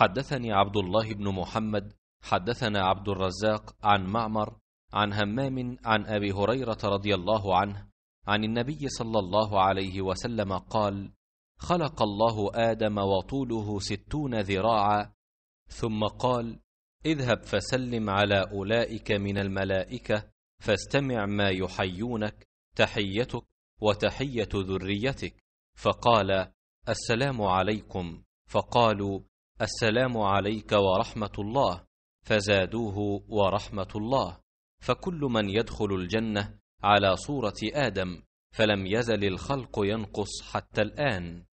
حدثني عبد الله بن محمد حدثنا عبد الرزاق عن معمر عن همام عن ابي هريره رضي الله عنه عن النبي صلى الله عليه وسلم قال خلق الله ادم وطوله ستون ذراعا ثم قال اذهب فسلم على اولئك من الملائكه فاستمع ما يحيونك تحيتك وتحيه ذريتك فقال السلام عليكم فقالوا السلام عليك ورحمه الله فزادوه ورحمه الله فكل من يدخل الجنه على صوره ادم فلم يزل الخلق ينقص حتى الان